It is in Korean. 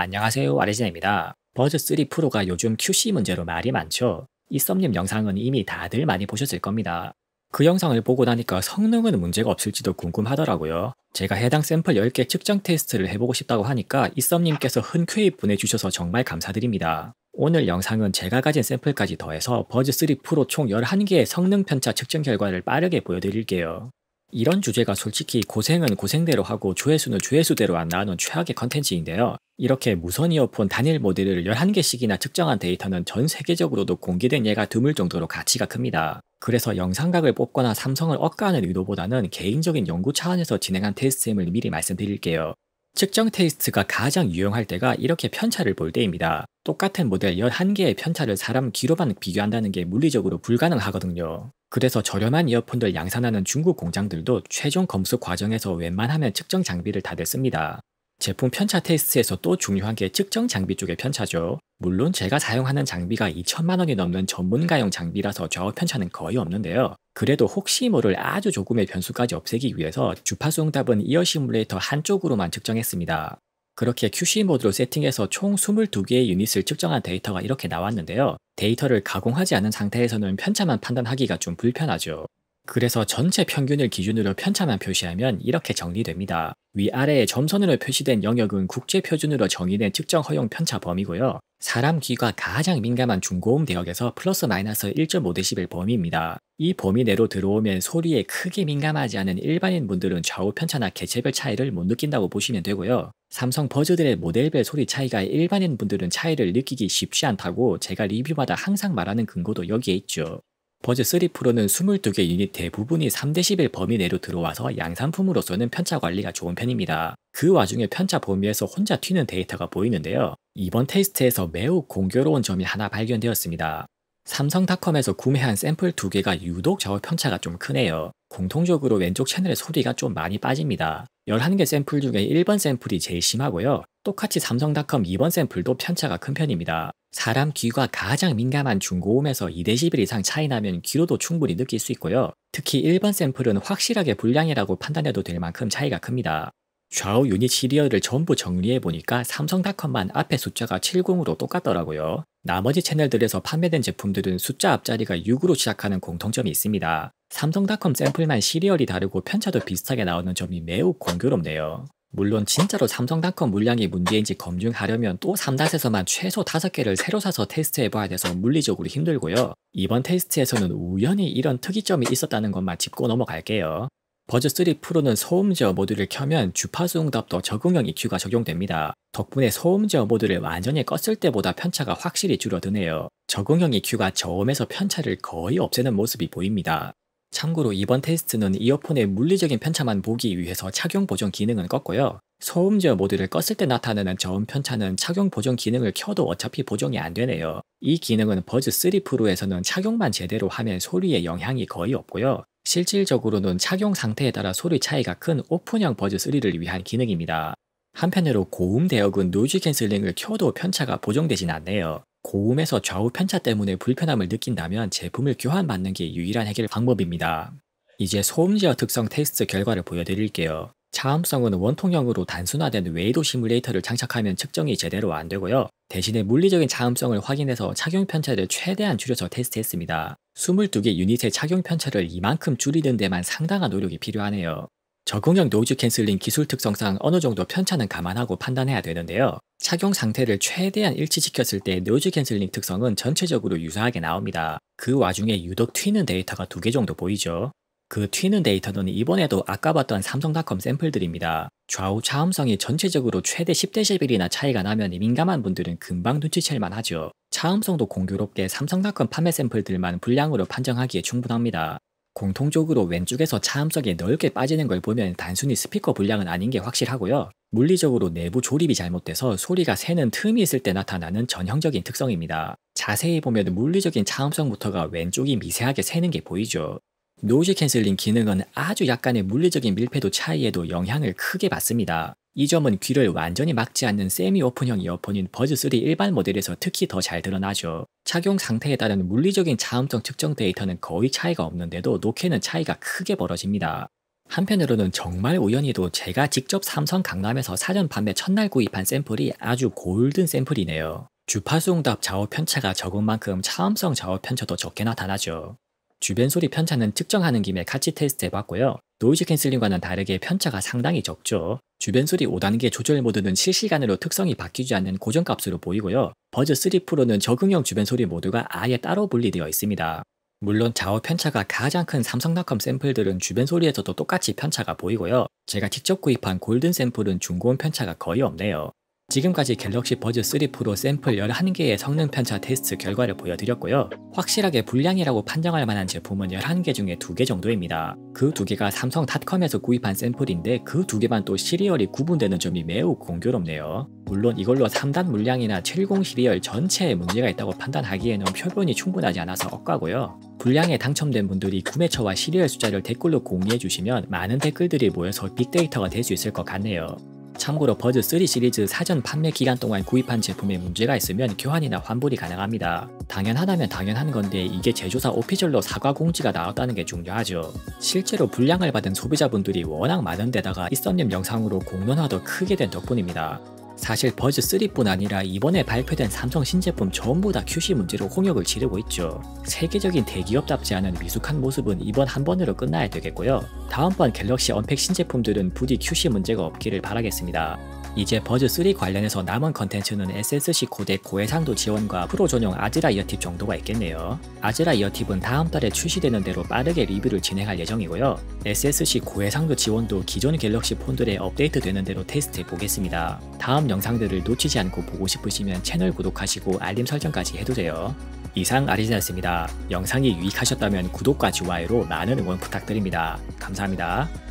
안녕하세요 아레진입니다. 지 버즈3 프로가 요즘 QC 문제로 말이 많죠. 이 썸님 영상은 이미 다들 많이 보셨을 겁니다. 그 영상을 보고 나니까 성능은 문제가 없을지도 궁금하더라고요. 제가 해당 샘플 10개 측정 테스트를 해보고 싶다고 하니까 이 썸님께서 흔쾌히 보내주셔서 정말 감사드립니다. 오늘 영상은 제가 가진 샘플까지 더해서 버즈3 프로 총 11개의 성능 편차 측정 결과를 빠르게 보여드릴게요. 이런 주제가 솔직히 고생은 고생대로 하고 조회수는 조회수대로 안 나오는 최악의 컨텐츠인데요. 이렇게 무선 이어폰 단일 모델을 11개씩이나 측정한 데이터는 전 세계적으로도 공개된 예가 드물 정도로 가치가 큽니다. 그래서 영상각을 뽑거나 삼성을 억가하는 의도보다는 개인적인 연구 차원에서 진행한 테스트임을 미리 말씀드릴게요. 측정 테스트가 가장 유용할 때가 이렇게 편차를 볼 때입니다. 똑같은 모델 11개의 편차를 사람 귀로만 비교한다는 게 물리적으로 불가능하거든요. 그래서 저렴한 이어폰들 양산하는 중국 공장들도 최종 검수 과정에서 웬만하면 측정 장비를 다들 씁니다. 제품 편차 테스트에서 또 중요한 게 측정 장비 쪽의 편차죠. 물론 제가 사용하는 장비가 2천만원이 넘는 전문가용 장비라서 저 편차는 거의 없는데요. 그래도 혹시 모를 아주 조금의 변수까지 없애기 위해서 주파수 응답은 이어 시뮬레이터 한쪽으로만 측정했습니다. 그렇게 QC 모드로 세팅해서 총 22개의 유닛을 측정한 데이터가 이렇게 나왔는데요. 데이터를 가공하지 않은 상태에서는 편차만 판단하기가 좀 불편하죠. 그래서 전체 평균을 기준으로 편차만 표시하면 이렇게 정리됩니다. 위아래의 점선으로 표시된 영역은 국제표준으로 정의된 특정 허용 편차 범위고요. 사람 귀가 가장 민감한 중고음 대역에서 플러스 마이너스 1.5dB 범위입니다. 이 범위 내로 들어오면 소리에 크게 민감하지 않은 일반인 분들은 좌우 편차나 개체별 차이를 못 느낀다고 보시면 되고요. 삼성 버즈들의 모델별 소리 차이가 일반인 분들은 차이를 느끼기 쉽지 않다고 제가 리뷰마다 항상 말하는 근거도 여기에 있죠. 버즈 3 프로는 22개 유닛 대부분이 3dB 대 범위 내로 들어와서 양산품으로서는 편차 관리가 좋은 편입니다. 그 와중에 편차 범위에서 혼자 튀는 데이터가 보이는데요. 이번 테스트에서 매우 공교로운 점이 하나 발견되었습니다. 삼성닷컴에서 구매한 샘플 두 개가 유독 저 편차가 좀 크네요. 공통적으로 왼쪽 채널의 소리가 좀 많이 빠집니다. 11개 샘플 중에 1번 샘플이 제일 심하고요. 똑같이 삼성닷컴 2번 샘플도 편차가 큰 편입니다. 사람 귀가 가장 민감한 중고음에서 2dB 이상 차이 나면 귀로도 충분히 느낄 수 있고요. 특히 1번 샘플은 확실하게 불량이라고 판단해도 될 만큼 차이가 큽니다. 좌우 유닛 시리얼을 전부 정리해보니까 삼성닷컴만 앞에 숫자가 70으로 똑같더라고요. 나머지 채널들에서 판매된 제품들은 숫자 앞자리가 6으로 시작하는 공통점이 있습니다. 삼성닷컴 샘플만 시리얼이 다르고 편차도 비슷하게 나오는 점이 매우 공교롭네요. 물론 진짜로 삼성닷컴 물량이 문제인지 검증하려면 또 3닷에서만 최소 5개를 새로 사서 테스트해봐야 돼서 물리적으로 힘들고요. 이번 테스트에서는 우연히 이런 특이점이 있었다는 것만 짚고 넘어갈게요. 버즈3 프로는 소음 제어 모드를 켜면 주파수 응답도 적응형 EQ가 적용됩니다. 덕분에 소음 제어 모드를 완전히 껐을 때보다 편차가 확실히 줄어드네요. 적응형 EQ가 저음에서 편차를 거의 없애는 모습이 보입니다. 참고로 이번 테스트는 이어폰의 물리적인 편차만 보기 위해서 착용 보정 기능은 껐고요. 소음 제어 모드를 껐을 때 나타나는 저음 편차는 착용 보정 기능을 켜도 어차피 보정이 안 되네요. 이 기능은 버즈 3 프로에서는 착용만 제대로 하면 소리에 영향이 거의 없고요. 실질적으로는 착용 상태에 따라 소리 차이가 큰 오픈형 버즈 3를 위한 기능입니다. 한편으로 고음 대역은 노이즈 캔슬링을 켜도 편차가 보정되진 않네요. 고음에서 좌우 편차 때문에 불편함을 느낀다면 제품을 교환받는 게 유일한 해결 방법입니다. 이제 소음 제어 특성 테스트 결과를 보여드릴게요. 차음성은 원통형으로 단순화된 웨이도 시뮬레이터를 장착하면 측정이 제대로 안 되고요. 대신에 물리적인 차음성을 확인해서 착용 편차를 최대한 줄여서 테스트했습니다. 22개 유닛의 착용 편차를 이만큼 줄이는 데만 상당한 노력이 필요하네요. 적응형 노즈 캔슬링 기술 특성상 어느 정도 편차는 감안하고 판단해야 되는데요. 착용 상태를 최대한 일치시켰을 때노즈 캔슬링 특성은 전체적으로 유사하게 나옵니다. 그 와중에 유독 튀는 데이터가 두 개 정도 보이죠. 그 튀는 데이터는 이번에도 아까 봤던 삼성닷컴 샘플들입니다. 좌우 차음성이 전체적으로 최대 10dB이나 차이가 나면 민감한 분들은 금방 눈치챌만 하죠. 차음성도 공교롭게 삼성닷컴 판매 샘플들만 불량으로 판정하기에 충분합니다. 공통적으로 왼쪽에서 차음속에 넓게 빠지는 걸 보면 단순히 스피커 불량은 아닌 게 확실하고요. 물리적으로 내부 조립이 잘못돼서 소리가 새는 틈이 있을 때 나타나는 전형적인 특성입니다. 자세히 보면 물리적인 차음성부터가 왼쪽이 미세하게 새는 게 보이죠. 노이즈 캔슬링 기능은 아주 약간의 물리적인 밀폐도 차이에도 영향을 크게 받습니다. 이 점은 귀를 완전히 막지 않는 세미 오픈형 이어폰인 버즈3 일반 모델에서 특히 더 잘 드러나죠. 착용 상태에 따른 물리적인 자음성 측정 데이터는 거의 차이가 없는데도 노케는 차이가 크게 벌어집니다. 한편으로는 정말 우연히도 제가 직접 삼성 강남에서 사전 판매 첫날 구입한 샘플이 아주 골든 샘플이네요. 주파수 응답 좌우 편차가 적은 만큼 차음성 좌우 편차도 적게 나타나죠. 주변 소리 편차는 측정하는 김에 같이 테스트해봤고요. 노이즈 캔슬링과는 다르게 편차가 상당히 적죠. 주변 소리 5단계 조절 모드는 실시간으로 특성이 바뀌지 않는 고정값으로 보이고요. 버즈 3 프로는 적응형 주변 소리 모드가 아예 따로 분리되어 있습니다. 물론 좌우 편차가 가장 큰 삼성닷컴 샘플들은 주변 소리에서도 똑같이 편차가 보이고요. 제가 직접 구입한 골든 샘플은 중고음 편차가 거의 없네요. 지금까지 갤럭시 버즈 3 프로 샘플 11개의 성능 편차 테스트 결과를 보여드렸고요. 확실하게 불량이라고 판정할 만한 제품은 11개 중에 2개 정도입니다. 그 두개가 삼성닷컴에서 구입한 샘플인데 그 두개만또 시리얼이 구분되는 점이 매우 공교롭네요. 물론 이걸로 3단 물량이나 70 시리얼 전체에 문제가 있다고 판단하기에는 표본이 충분하지 않아서 억가고요 불량에 당첨된 분들이 구매처와 시리얼 숫자를 댓글로 공유해주시면 많은 댓글들이 모여서 빅데이터가 될 수 있을 것 같네요. 참고로 버즈 3 시리즈 사전 판매 기간 동안 구입한 제품에 문제가 있으면 교환이나 환불이 가능합니다. 당연하다면 당연한 건데 이게 제조사 오피셜로 사과 공지가 나왔다는 게 중요하죠. 실제로 불량을 받은 소비자분들이 워낙 많은데다가 이썸님 영상으로 공론화도 크게 된 덕분입니다. 사실 버즈 3뿐 아니라 이번에 발표된 삼성 신제품 전부 다 QC 문제로 홍역을 지르고 있죠. 세계적인 대기업답지 않은 미숙한 모습은 이번 한 번으로 끝나야 되겠고요. 다음번 갤럭시 언팩 신제품들은 부디 QC 문제가 없기를 바라겠습니다. 이제 버즈3 관련해서 남은 컨텐츠는 SSC 코덱 고해상도 지원과 프로 전용 아즈라 이어팁 정도가 있겠네요. 아즈라 이어팁은 다음 달에 출시되는 대로 빠르게 리뷰를 진행할 예정이고요. SSC 고해상도 지원도 기존 갤럭시 폰들에 업데이트 되는 대로 테스트해 보겠습니다. 다음 영상들을 놓치지 않고 보고 싶으시면 채널 구독하시고 알림 설정까지 해두세요. 이상 아리지나습니다 영상이 유익하셨다면 구독과 좋아요로 많은 응원 부탁드립니다. 감사합니다.